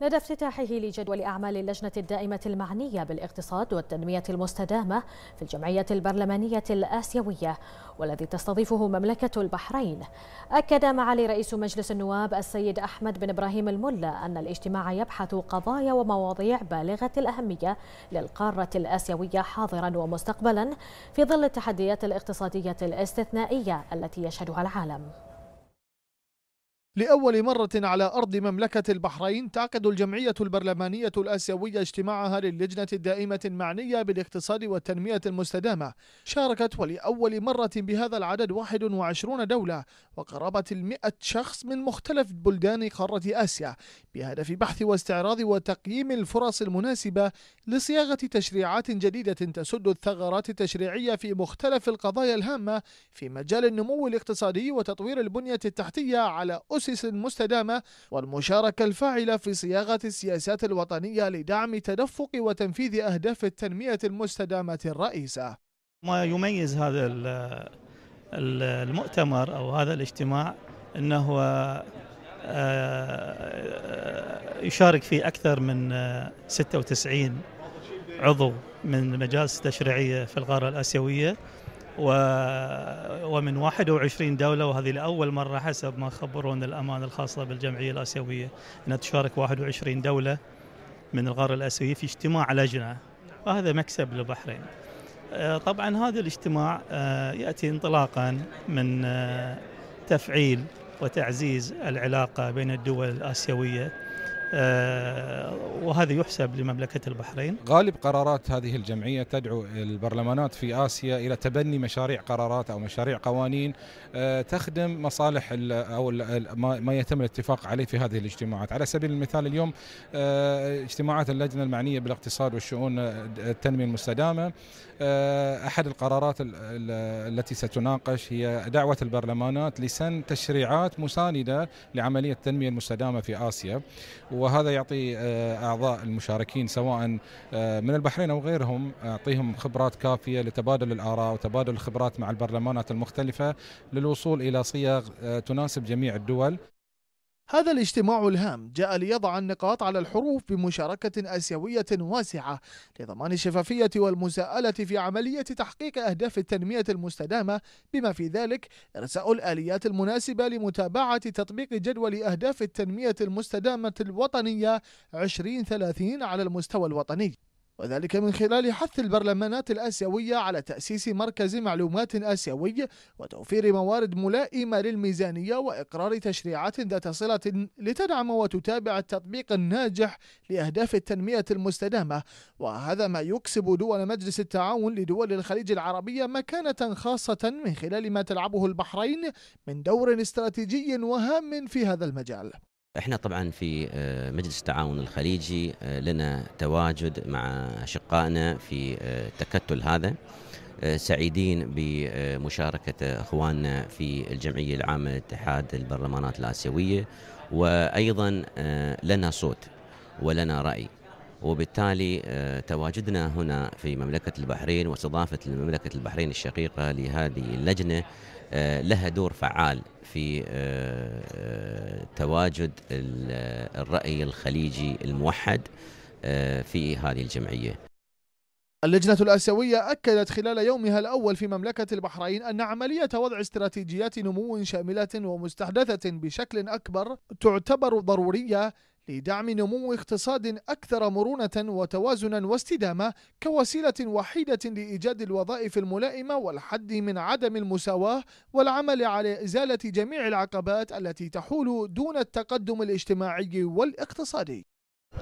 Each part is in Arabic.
لدى افتتاحه لجدول أعمال اللجنة الدائمة المعنية بالاقتصاد والتنمية المستدامة في الجمعية البرلمانية الآسيوية والذي تستضيفه مملكة البحرين أكد معالي رئيس مجلس النواب السيد أحمد بن إبراهيم الملا أن الاجتماع يبحث قضايا ومواضيع بالغة الأهمية للقارة الآسيوية حاضرا ومستقبلا في ظل التحديات الاقتصادية الاستثنائية التي يشهدها العالم لأول مرة على أرض مملكة البحرين تعقد الجمعية البرلمانية الآسيوية اجتماعها للجنة الدائمة المعنية بالاقتصاد والتنمية المستدامة شاركت ولأول مرة بهذا العدد 21 دولة وقرابة المئة شخص من مختلف بلدان قارة آسيا بهدف بحث واستعراض وتقييم الفرص المناسبة لصياغة تشريعات جديدة تسد الثغرات التشريعية في مختلف القضايا الهامة في مجال النمو الاقتصادي وتطوير البنية التحتية على أسر التأسيس المستدامة والمشاركة الفاعلة في صياغة السياسات الوطنية لدعم تدفق وتنفيذ أهداف التنمية المستدامة الرئيسة ما يميز هذا المؤتمر أو هذا الاجتماع أنه آه، يشارك فيه أكثر من 96 آه، عضو من مجالس تشريعية في القارة الآسيوية و ومن 21 دولة وهذه لأول مرة حسب ما خبرون الأمان الخاصة بالجمعية الآسيوية أن تشارك 21 دولة من الغار الآسيوي في اجتماع لجنة وهذا مكسب للبحرين آه، طبعا هذا الاجتماع آه، يأتي انطلاقا من آه، تفعيل وتعزيز العلاقة بين الدول الآسيوية آه، وهذا يحسب لمملكة البحرين غالب قرارات هذه الجمعية تدعو البرلمانات في آسيا إلى تبني مشاريع قرارات أو مشاريع قوانين آه، تخدم مصالح أو ما يتم الاتفاق عليه في هذه الاجتماعات على سبيل المثال اليوم آه، اجتماعات اللجنة المعنية بالاقتصاد والشؤون التنمية المستدامة أحد القرارات التي ستناقش هي دعوة البرلمانات لسن تشريعات مساندة لعملية التنمية المستدامة في آسيا وهذا يعطي آه، اعضاء المشاركين سواء آه، من البحرين او غيرهم يعطيهم خبرات كافيه لتبادل الاراء وتبادل الخبرات مع البرلمانات المختلفه للوصول الى صيغ آه، تناسب جميع الدول هذا الاجتماع الهام جاء ليضع النقاط على الحروف بمشاركة آسيوية واسعة لضمان الشفافية والمساءلة في عملية تحقيق أهداف التنمية المستدامة بما في ذلك إرساء الآليات المناسبة لمتابعة تطبيق جدول أهداف التنمية المستدامة الوطنية 2030 على المستوى الوطني وذلك من خلال حث البرلمانات الآسيوية على تأسيس مركز معلومات آسيوي وتوفير موارد ملائمة للميزانية وإقرار تشريعات ذات صلة لتدعم وتتابع التطبيق الناجح لأهداف التنمية المستدامة وهذا ما يكسب دول مجلس التعاون لدول الخليج العربية مكانة خاصة من خلال ما تلعبه البحرين من دور استراتيجي وهام في هذا المجال احنا طبعا في آه، مجلس التعاون الخليجي آه، لنا تواجد مع اشقائنا في التكتل آه، هذا سعيدين بمشاركة أخواننا في الجمعية العامة لاتحاد البرلمانات الآسيوية وأيضا لنا صوت ولنا رأي وبالتالي آه، تواجدنا هنا في مملكة البحرين واستضافة مملكة البحرين الشقيقة لهذه اللجنة آه، لها دور فعال في آه، تواجد الرأي الخليجي الموحد في هذه الجمعية اللجنة الآسيوية أكدت خلال يومها الأول في مملكة البحرين أن عملية وضع استراتيجيات نمو شاملة ومستحدثة بشكل أكبر تعتبر ضرورية لدعم نمو اقتصاد أكثر مرونة وتوازنا واستدامة كوسيلة وحيدة لإيجاد الوظائف الملائمة والحد من عدم المساواة والعمل على إزالة جميع العقبات التي تحول دون التقدم الاجتماعي والاقتصادي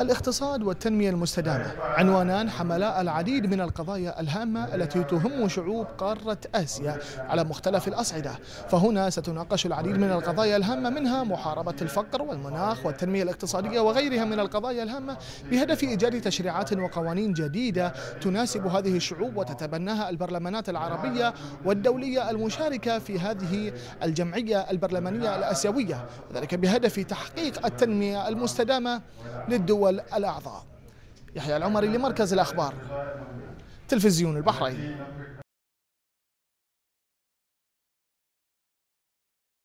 الاقتصاد والتنمية المستدامة عنوانان حملاء العديد من القضايا الهامة التي تهم شعوب قارة آسيا على مختلف الأصعدة فهنا ستناقش العديد من القضايا الهامة منها محاربة الفقر والمناخ والتنمية الاقتصادية وغيرها من القضايا الهامة بهدف إيجاد تشريعات وقوانين جديدة تناسب هذه الشعوب وتتبناها البرلمانات العربية والدولية المشاركة في هذه الجمعية البرلمانية الآسيوية وذلك بهدف تحقيق التنمية المستدامة للدول أول الأعضاء يحيى العمري لمركز الأخبار تلفزيون البحرين